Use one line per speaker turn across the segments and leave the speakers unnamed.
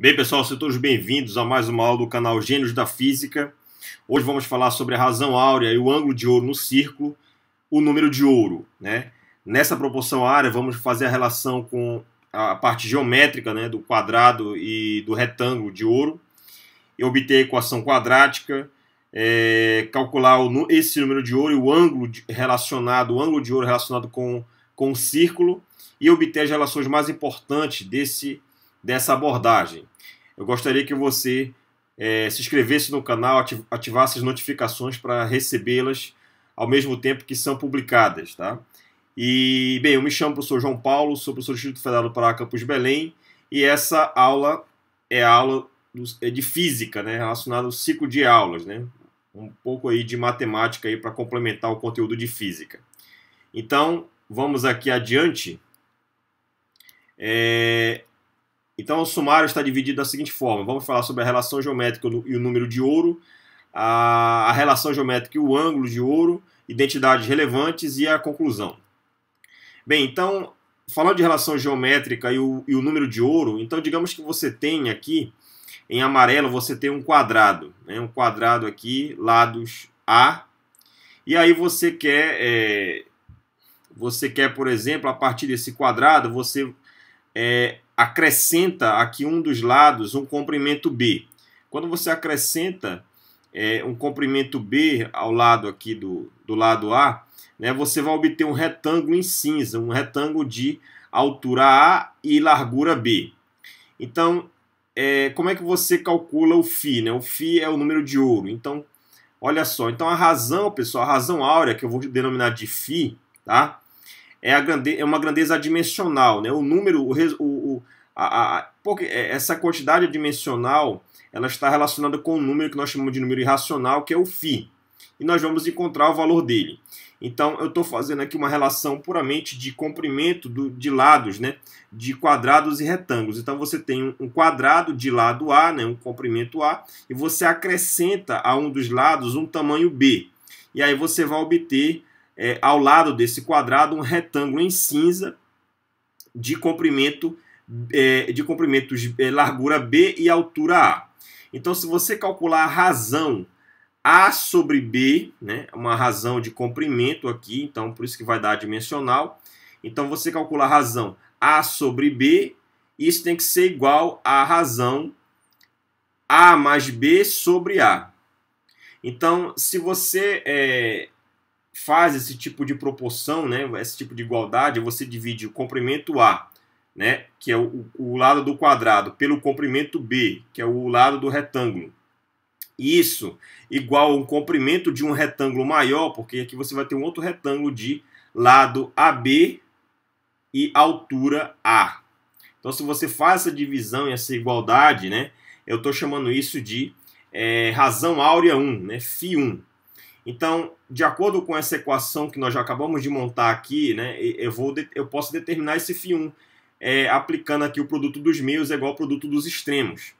Bem, pessoal, sejam todos bem-vindos a mais uma aula do canal Gênios da Física. Hoje vamos falar sobre a razão áurea e o ângulo de ouro no círculo, o número de ouro. Né? Nessa proporção área, vamos fazer a relação com a parte geométrica né, do quadrado e do retângulo de ouro e obter a equação quadrática, é, calcular o, esse número de ouro e o ângulo de, relacionado, o ângulo de ouro relacionado com, com o círculo e obter as relações mais importantes desse dessa abordagem. Eu gostaria que você é, se inscrevesse no canal, ativasse as notificações para recebê-las ao mesmo tempo que são publicadas, tá? E, bem, eu me chamo professor João Paulo, sou professor do Instituto Federal para Pará, Campus Belém, e essa aula é aula é de física, né, relacionada ao ciclo de aulas, né? Um pouco aí de matemática aí para complementar o conteúdo de física. Então, vamos aqui adiante. É, então, o sumário está dividido da seguinte forma: vamos falar sobre a relação geométrica e o número de ouro, a, relação geométrica e o ângulo de ouro, identidades relevantes e a conclusão. Bem, então, falando de relação geométrica e o, e o número de ouro, então digamos que você tem aqui, em amarelo, você tem um quadrado, né, um quadrado aqui, lados A, e aí você quer, é, você quer, por exemplo, a partir desse quadrado, você é, acrescenta aqui um dos lados um comprimento B. Quando você acrescenta é, um comprimento B ao lado aqui do, do lado A, né, você vai obter um retângulo em cinza, um retângulo de altura A e largura B. Então, é, como é que você calcula o Φ? Né? O Φ é o número de ouro. Então, olha só. Então, a razão, pessoal, a razão áurea, que eu vou denominar de Φ, tá? é, a grande, é uma grandeza dimensional, né? O número, o, o, a, a, porque é, essa quantidade dimensional ela está relacionada com o um número que nós chamamos de número irracional, que é o φ. E nós vamos encontrar o valor dele. Então, eu estou fazendo aqui uma relação puramente de comprimento do, de lados, né? de quadrados e retângulos. Então, você tem um quadrado de lado A, né? um comprimento A, e você acrescenta a um dos lados um tamanho B. E aí você vai obter é, ao lado desse quadrado um retângulo em cinza de comprimento é, de comprimentos é, largura b e altura a. Então, se você calcular a razão a sobre b, né, uma razão de comprimento aqui, então por isso que vai dar dimensional. Então, você calcula a razão a sobre b, isso tem que ser igual à razão a mais b sobre a. Então, se você é, faz esse tipo de proporção, né, esse tipo de igualdade, você divide o comprimento A, né, que é o, o lado do quadrado, pelo comprimento B, que é o lado do retângulo. Isso igual ao comprimento de um retângulo maior, porque aqui você vai ter um outro retângulo de lado AB e altura A. Então, se você faz essa divisão e essa igualdade, né, eu estou chamando isso de é, razão áurea 1, né, φ1. Então, de acordo com essa equação que nós já acabamos de montar aqui, né, eu, vou, eu posso determinar esse φ1 é, aplicando aqui o produto dos meios é igual ao produto dos extremos.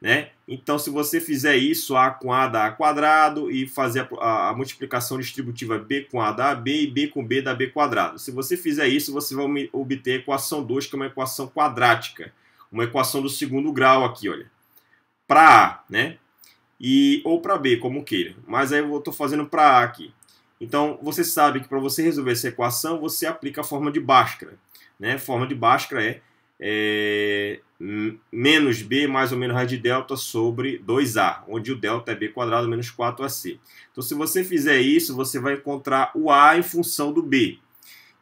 Né? Então, se você fizer isso, A com A dá A quadrado, e fazer a, a, a, multiplicação distributiva B com A dá AB, e B com B dá B quadrado. Se você fizer isso, você vai obter a equação 2, que é uma equação quadrática, uma equação do segundo grau aqui, olha. Para A, né? e ou para B, como queira. Mas aí eu estou fazendo para A aqui. Então, você sabe que para você resolver essa equação, você aplica a forma de Bhaskara. Né? Forma de Bhaskara é, é menos B mais ou menos raiz de delta sobre 2A, onde o delta é B quadrado menos 4AC. Então, se você fizer isso, você vai encontrar o A em função do B.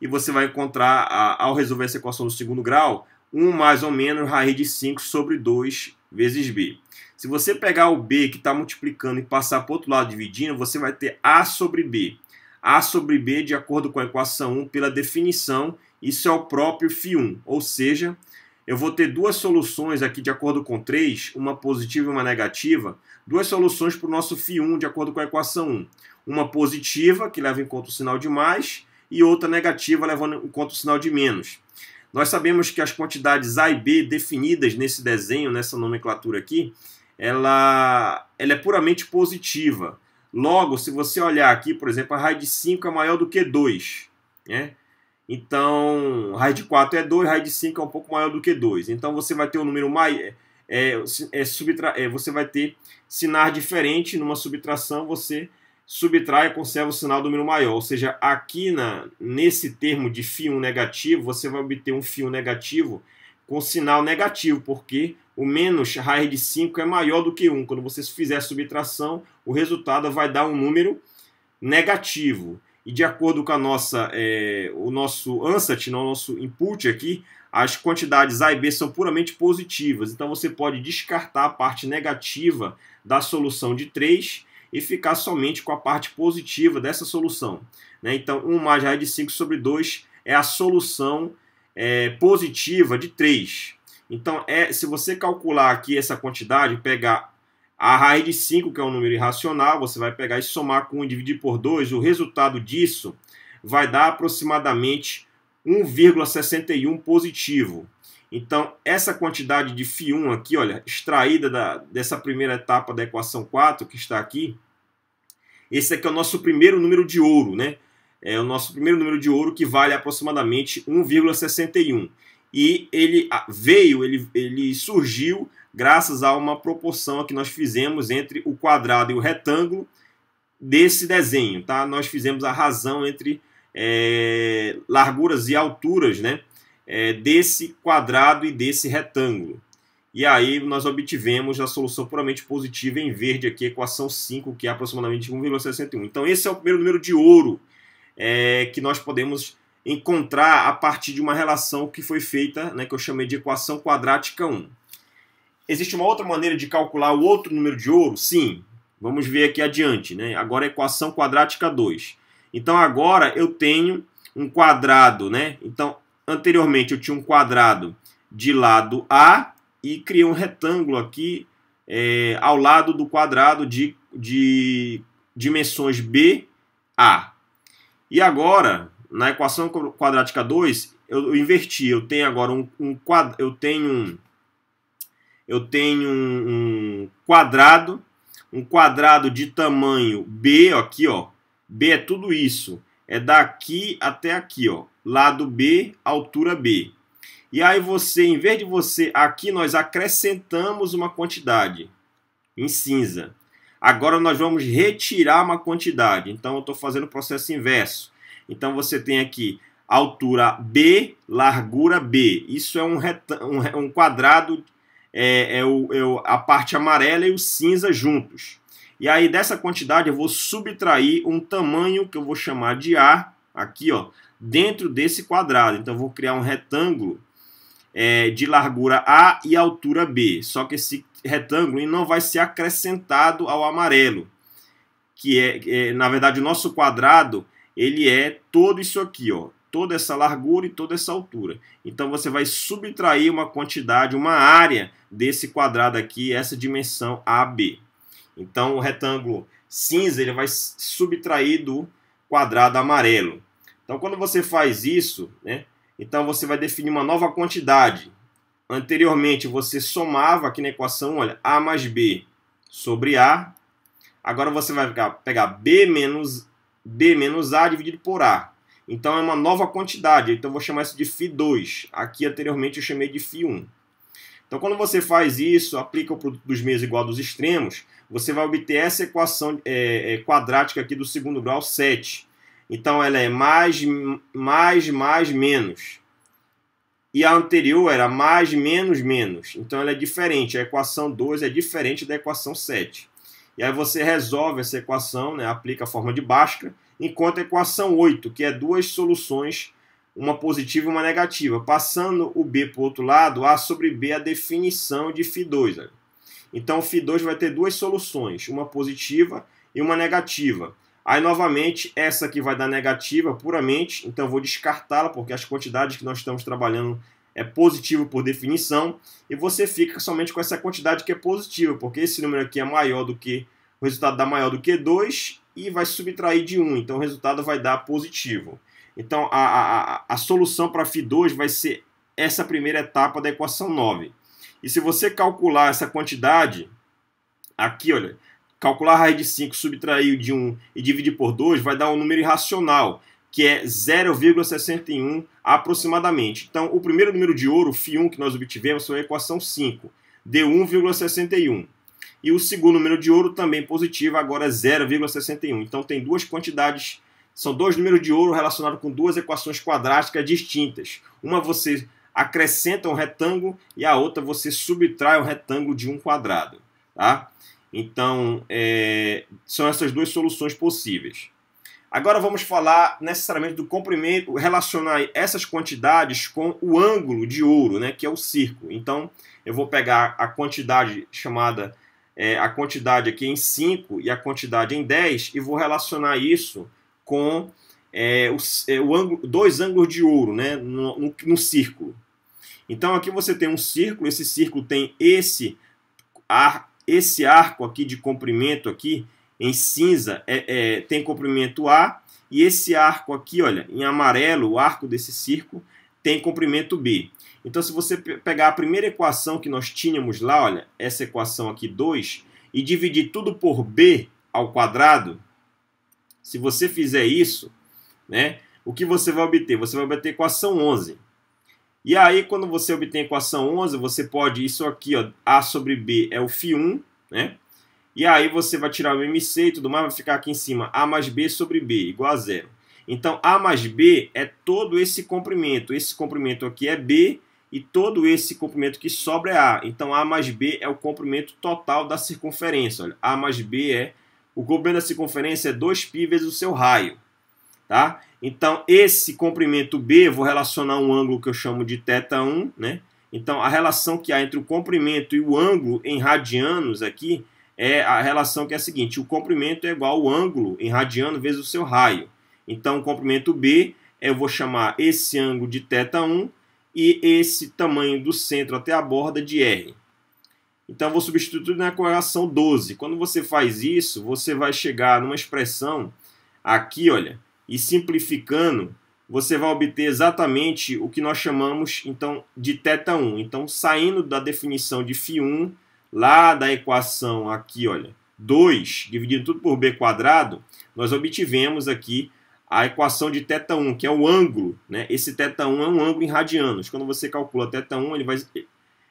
E você vai encontrar, ao resolver essa equação do segundo grau, 1 mais ou menos raiz de 5 sobre 2 vezes B. Se você pegar o B que está multiplicando e passar para o outro lado dividindo, você vai ter A sobre B. A sobre B, de acordo com a equação 1, pela definição, isso é o próprio Φ1. Ou seja, eu vou ter duas soluções aqui de acordo com 3, uma positiva e uma negativa, duas soluções para o nosso Φ1 de acordo com a equação 1. Uma positiva, que leva em conta o sinal de mais, e outra negativa, levando em conta o sinal de menos. Nós sabemos que as quantidades A e B definidas nesse desenho, nessa nomenclatura aqui, ela, ela é puramente positiva. Logo, se você olhar aqui, por exemplo, a raiz de 5 é maior do que 2. Né? Então, raiz de 4 é 2, raiz de 5 é um pouco maior do que 2. Então, você vai ter um número mais. É, é, é, subtra, é, você vai ter sinais diferentes numa subtração, você subtrai e conserva o sinal do número maior. Ou seja, aqui na, nesse termo de φ1 negativo, você vai obter um φ1 negativo com sinal negativo, porque o menos raiz de 5 é maior do que 1. Quando você fizer a subtração, o resultado vai dar um número negativo. E de acordo com a nossa, é, o nosso ansat, o nosso input aqui, as quantidades A e B são puramente positivas. Então você pode descartar a parte negativa da solução de 3 e ficar somente com a parte positiva dessa solução. Né? Então 1 mais raiz de 5 sobre 2 é a solução é, positiva de 3. Então, é, se você calcular aqui essa quantidade, pegar a raiz de 5, que é um número irracional, você vai pegar e somar com 1 e dividir por 2, o resultado disso vai dar aproximadamente 1,61 positivo. Então, essa quantidade de φ1 aqui, olha, extraída da, dessa primeira etapa da equação 4, que está aqui, esse aqui é o nosso primeiro número de ouro, né? é o nosso primeiro número de ouro que vale aproximadamente 1,61. E ele ah, veio, ele, ele surgiu graças a uma proporção que nós fizemos entre o quadrado e o retângulo desse desenho. Tá? Nós fizemos a razão entre é, larguras e alturas né? É, desse quadrado e desse retângulo. E aí nós obtivemos a solução puramente positiva em verde aqui, equação 5, que é aproximadamente 1,61. Então esse é o primeiro número de ouro é, que nós podemos encontrar a partir de uma relação que foi feita, né, que eu chamei de equação quadrática 1. Existe uma outra maneira de calcular o outro número de ouro? Sim, vamos ver aqui adiante. Né? Agora, equação quadrática 2. Então, agora eu tenho um quadrado. Né? Então, anteriormente eu tinha um quadrado de lado A e criei um retângulo aqui é, ao lado do quadrado de, de dimensões B, A. E agora, na equação quadrática 2, eu, eu inverti. Eu tenho agora um, um eu tenho um, eu tenho um, um quadrado, um quadrado de tamanho B, ó, aqui, ó. B é tudo isso. É daqui até aqui, ó. Lado B, altura B. E aí você, em vez de você, aqui nós acrescentamos uma quantidade em cinza. Agora nós vamos retirar uma quantidade. Então eu estou fazendo o processo inverso. Então você tem aqui altura B, largura B. Isso é um, um, um quadrado, é, é, o, é a parte amarela e o cinza juntos. E aí dessa quantidade eu vou subtrair um tamanho que eu vou chamar de A, aqui ó, dentro desse quadrado. Então eu vou criar um retângulo é, de largura A e altura B. Só que esse retângulo e não vai ser acrescentado ao amarelo, que é, é na verdade, o nosso quadrado, ele é todo isso aqui, ó, toda essa largura e toda essa altura. Então você vai subtrair uma quantidade, uma área desse quadrado aqui, essa dimensão AB. Então o retângulo cinza ele vai subtrair do quadrado amarelo. Então quando você faz isso, né, então você vai definir uma nova quantidade. Anteriormente você somava aqui na equação, olha, A mais B sobre A. Agora você vai pegar B menos, B menos A dividido por A. Então é uma nova quantidade, então eu vou chamar isso de Φ2. Aqui anteriormente eu chamei de Φ1. Então quando você faz isso, aplica o produto dos meios igual dos extremos, você vai obter essa equação é, é, quadrática aqui do segundo grau 7. Então ela é mais, mais, mais, menos e a anterior era mais, menos, menos. Então ela é diferente. A equação 2 é diferente da equação 7. E aí você resolve essa equação, né, aplica a forma de Bhaskara, enquanto a equação 8, que é duas soluções, uma positiva e uma negativa. Passando o B para o outro lado, A sobre B é a definição de Φ2. Então Φ2 vai ter duas soluções, uma positiva e uma negativa. Aí, novamente, essa aqui vai dar negativa puramente, então vou descartá-la, porque as quantidades que nós estamos trabalhando é positivo por definição, e você fica somente com essa quantidade que é positiva, porque esse número aqui é maior do que, o resultado dá maior do que 2, e vai subtrair de 1, então o resultado vai dar positivo. Então, a, a, a solução para Φ2 vai ser essa primeira etapa da equação 9. E se você calcular essa quantidade, aqui, olha, Calcular a raiz de 5, subtrair de 1 e dividir por 2 vai dar um número irracional, que é 0,61 aproximadamente. Então, o primeiro número de ouro, φ1, que nós obtivemos foi a equação 5, de 1,61. E o segundo número de ouro, também positivo, agora 0,61. Então, tem duas quantidades, são dois números de ouro relacionados com duas equações quadráticas distintas. Uma você acrescenta um retângulo e a outra você subtrai um retângulo de um quadrado. Tá? Então, é, são essas duas soluções possíveis. Agora vamos falar necessariamente do comprimento, relacionar essas quantidades com o ângulo de ouro, né, que é o círculo. Então, eu vou pegar a quantidade chamada, é, a quantidade aqui em 5 e a quantidade em 10 e vou relacionar isso com é, o, é, o ângulo, dois ângulos de ouro né, no, no, no círculo. Então, aqui você tem um círculo, esse círculo tem esse ar esse arco aqui de comprimento aqui em cinza é, é, tem comprimento A e esse arco aqui, olha, em amarelo, o arco desse círculo tem comprimento B. Então, se você pegar a primeira equação que nós tínhamos lá, olha, essa equação aqui 2, e dividir tudo por B ao quadrado, se você fizer isso, né, o que você vai obter? Você vai obter a equação 11. E aí, quando você obtém a equação 11, você pode, isso aqui, ó, A sobre B é o Φ1, né? E aí você vai tirar o MC e tudo mais, vai ficar aqui em cima, A mais B sobre B, igual a zero. Então, A mais B é todo esse comprimento. Esse comprimento aqui é B e todo esse comprimento que sobra é A. Então, A mais B é o comprimento total da circunferência. Olha, A mais B é... O comprimento da circunferência é 2π vezes o seu raio. Tá? Então, esse comprimento B, vou relacionar um ângulo que eu chamo de θ1. Né? Então, a relação que há entre o comprimento e o ângulo em radianos aqui é a relação que é a seguinte: o comprimento é igual ao ângulo em radiano vezes o seu raio. Então, o comprimento B, eu vou chamar esse ângulo de θ1 e esse tamanho do centro até a borda de R. Então, eu vou substituir na correlação 12. Quando você faz isso, você vai chegar numa expressão aqui, olha, e simplificando, você vai obter exatamente o que nós chamamos então de θ1. Então, saindo da definição de φ1, lá da equação aqui, olha, 2, dividido tudo por b quadrado, nós obtivemos aqui a equação de θ1, que é o ângulo, né? Esse θ1 é um ângulo em radianos. Quando você calcula θ1, ele vai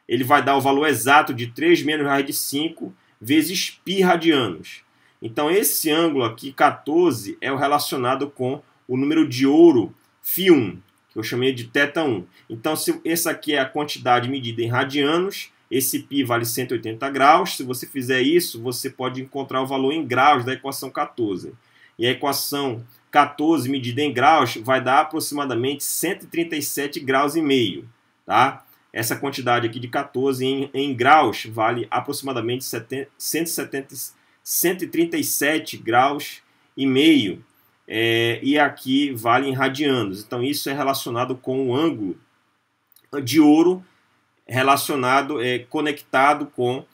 ele vai dar o valor exato de 3 menos raiz de 5 vezes π radianos. Então, esse ângulo aqui, 14, é o relacionado com o número de ouro φ1, que eu chamei de θ1. Então, se essa aqui é a quantidade medida em radianos, esse π vale 180 graus. Se você fizer isso, você pode encontrar o valor em graus da equação 14. E a equação 14 medida em graus vai dar aproximadamente 137 graus e meio, tá? Essa quantidade aqui de 14 em, em graus vale aproximadamente 70, 170, 137 graus e meio é, e aqui vale em radianos. Então isso é relacionado com o ângulo de ouro relacionado, é, conectado com,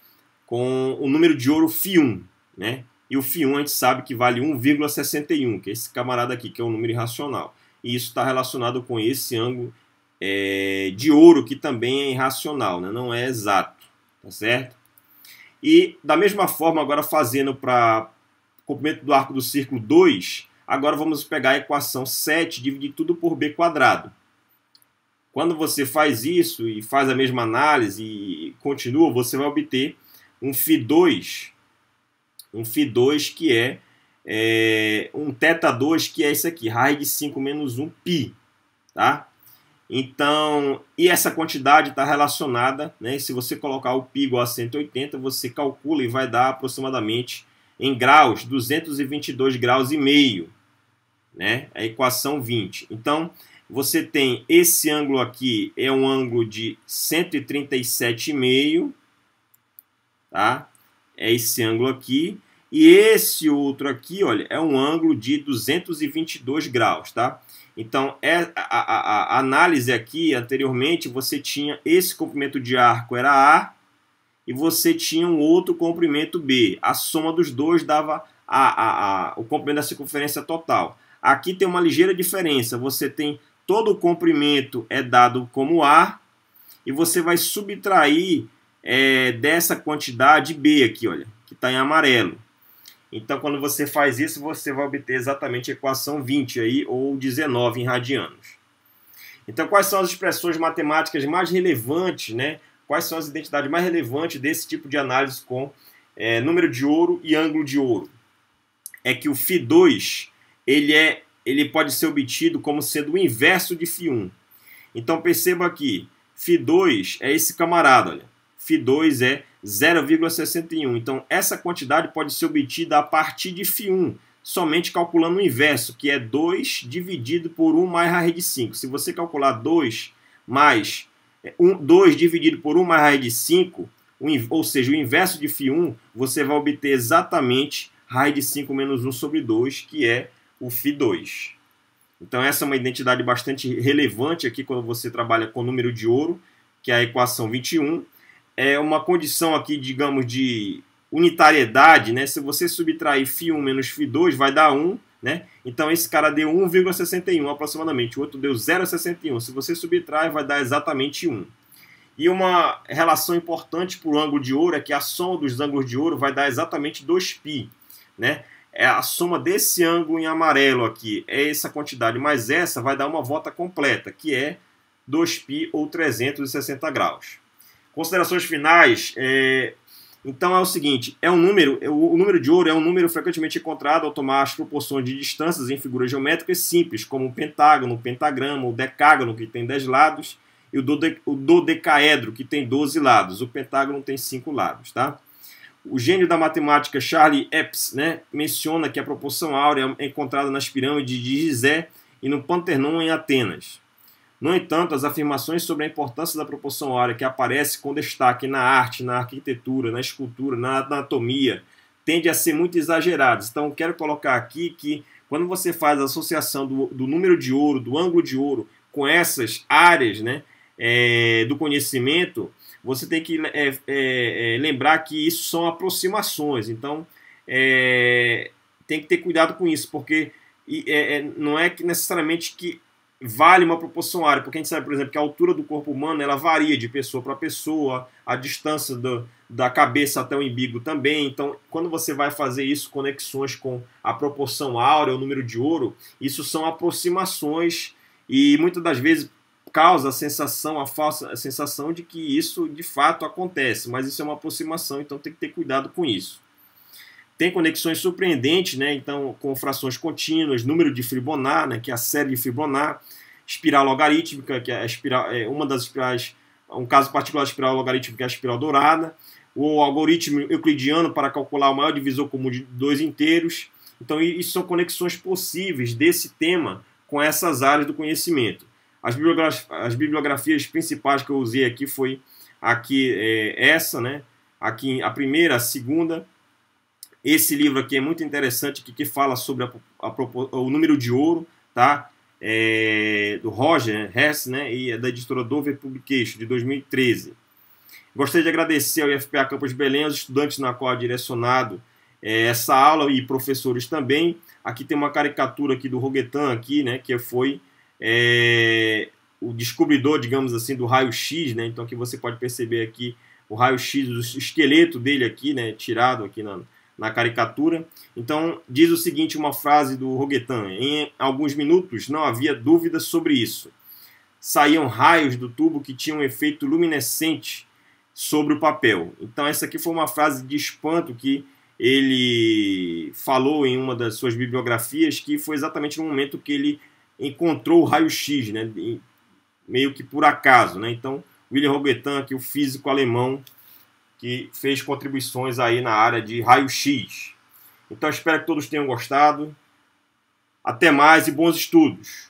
com o número de ouro Φ1, né? E o Φ1 a gente sabe que vale 1,61, que é esse camarada aqui, que é um número irracional. E isso está relacionado com esse ângulo é, de ouro, que também é irracional, né? não é exato, tá certo? E da mesma forma, agora fazendo para o comprimento do arco do círculo 2, agora vamos pegar a equação 7, e dividir tudo por b quadrado. Quando você faz isso e faz a mesma análise e continua, você vai obter um φ2, um φ2 que é, é um θ2 que é esse aqui, raiz de 5 menos 1 π, tá? Então, e essa quantidade está relacionada, né? Se você colocar o pi igual a 180, você calcula e vai dar aproximadamente em graus, 222 graus e meio, né? A equação 20. Então, você tem esse ângulo aqui é um ângulo de 137,5, tá? É esse ângulo aqui e esse outro aqui, olha, é um ângulo de 222 graus, tá? Então, é, a, a, a análise aqui, anteriormente, você tinha esse comprimento de arco era A e você tinha um outro comprimento B. A soma dos dois dava a, a, a, o comprimento da circunferência total. Aqui tem uma ligeira diferença. Você tem todo o comprimento é dado como A e você vai subtrair é, dessa quantidade B aqui, olha, que está em amarelo. Então, quando você faz isso, você vai obter exatamente a equação 20 aí, ou 19 em radianos. Então, quais são as expressões matemáticas mais relevantes, né? Quais são as identidades mais relevantes desse tipo de análise com é, número de ouro e ângulo de ouro? É que o Φ2 ele, é, ele pode ser obtido como sendo o inverso de Φ1. Então, perceba aqui, Φ2 é esse camarada, olha. Φ2 é 0,61. Então, essa quantidade pode ser obtida a partir de Φ1, somente calculando o inverso, que é 2 dividido por 1 mais raiz de 5. Se você calcular 2 mais 1, é, 2 dividido por 1 mais raiz de 5, ou seja, o inverso de Φ1, você vai obter exatamente raiz de 5 menos 1 sobre 2, que é o Φ2. Então, essa é uma identidade bastante relevante aqui quando você trabalha com número de ouro, que é a equação 21 é uma condição aqui, digamos, de unitariedade, né? Se você subtrair φ1 menos φ2, vai dar 1, né? Então esse cara deu 1,61 aproximadamente, o outro deu 0,61. Se você subtrai, vai dar exatamente 1. E uma relação importante para o ângulo de ouro é que a soma dos ângulos de ouro vai dar exatamente 2π, né? É a soma desse ângulo em amarelo aqui é essa quantidade mais essa vai dar uma volta completa, que é 2π ou 360 graus. Considerações finais. É... Então é o seguinte: é um número, é, o número de ouro é um número frequentemente encontrado ao tomar as proporções de distâncias em figuras geométricas simples, como o pentágono, o pentagrama, o decágono, que tem 10 lados, e o, dode, o dodecaedro, que tem 12 lados. O pentágono tem 5 lados. Tá? O gênio da matemática Charlie Epps né, menciona que a proporção áurea é encontrada nas pirâmides de Gizé e no Panternon em Atenas. No entanto, as afirmações sobre a importância da proporção área que aparece com destaque na arte, na arquitetura, na escultura, na anatomia, tende a ser muito exageradas. Então, quero colocar aqui que quando você faz a associação do, do número de ouro, do ângulo de ouro, com essas áreas né, é, do conhecimento, você tem que é, é, é lembrar que isso são aproximações. Então, é, tem que ter cuidado com isso, porque é, não é que necessariamente que vale uma proporção área, porque a gente sabe, por exemplo, que a altura do corpo humano ela varia de pessoa para pessoa, a distância do, da cabeça até o umbigo também. Então, quando você vai fazer isso, conexões com a proporção áurea, o número de ouro, isso são aproximações e muitas das vezes causa a sensação, a falsa a sensação de que isso de fato acontece, mas isso é uma aproximação, então tem que ter cuidado com isso tem conexões surpreendentes, né? Então, com frações contínuas, número de Fibonacci, né? que é a série de Fibonacci, espiral logarítmica, que é, espiral, é uma das espirais, um caso particular de espiral logarítmica é a espiral dourada, o algoritmo euclidiano para calcular o maior divisor comum de dois inteiros. Então, isso são conexões possíveis desse tema com essas áreas do conhecimento. As, bibliografias, as bibliografias principais que eu usei aqui foi aqui é, essa, né? Aqui a primeira, a segunda esse livro aqui é muito interessante, que, que fala sobre a, a, o número de ouro, tá? É, do Roger né, Hess, né? E é da editora Dover Publication, de 2013. Gostaria de agradecer ao IFPA Campus Belém, aos estudantes na qual é direcionado é, essa aula e professores também. Aqui tem uma caricatura aqui do Roguetan, aqui, né? Que foi é, o descobridor, digamos assim, do raio-x, né? Então aqui você pode perceber aqui o raio-x, o esqueleto dele aqui, né? Tirado aqui na, na caricatura. Então, diz o seguinte: uma frase do Roguetan. Em alguns minutos não havia dúvidas sobre isso. Saíam raios do tubo que tinham um efeito luminescente sobre o papel. Então, essa aqui foi uma frase de espanto que ele falou em uma das suas bibliografias, que foi exatamente no momento que ele encontrou o raio-x, né? meio que por acaso. Né? Então, William Roguetan, aqui, o físico alemão, que fez contribuições aí na área de raio-x. Então espero que todos tenham gostado. Até mais e bons estudos!